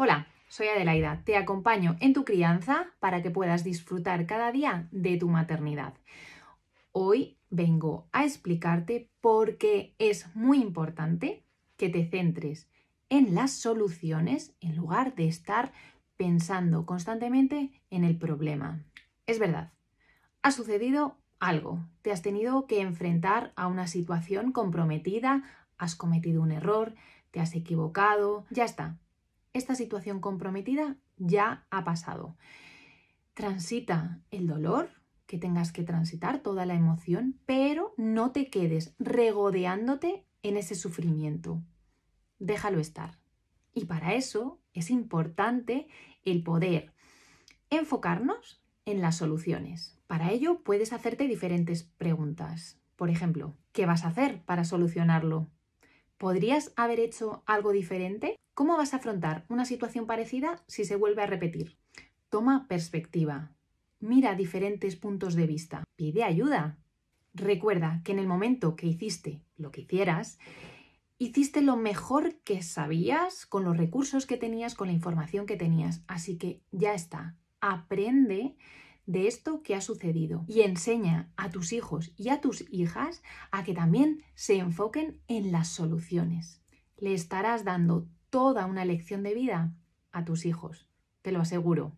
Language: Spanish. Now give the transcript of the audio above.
Hola, soy Adelaida, te acompaño en tu crianza para que puedas disfrutar cada día de tu maternidad. Hoy vengo a explicarte por qué es muy importante que te centres en las soluciones en lugar de estar pensando constantemente en el problema. Es verdad, ha sucedido algo, te has tenido que enfrentar a una situación comprometida, has cometido un error, te has equivocado, ya está, esta situación comprometida ya ha pasado. Transita el dolor que tengas que transitar, toda la emoción, pero no te quedes regodeándote en ese sufrimiento. Déjalo estar. Y para eso es importante el poder enfocarnos en las soluciones. Para ello puedes hacerte diferentes preguntas. Por ejemplo, ¿qué vas a hacer para solucionarlo? ¿Podrías haber hecho algo diferente? ¿Cómo vas a afrontar una situación parecida si se vuelve a repetir? Toma perspectiva. Mira diferentes puntos de vista. Pide ayuda. Recuerda que en el momento que hiciste lo que hicieras, hiciste lo mejor que sabías con los recursos que tenías, con la información que tenías. Así que ya está. Aprende de esto que ha sucedido y enseña a tus hijos y a tus hijas a que también se enfoquen en las soluciones. Le estarás dando toda una lección de vida a tus hijos, te lo aseguro.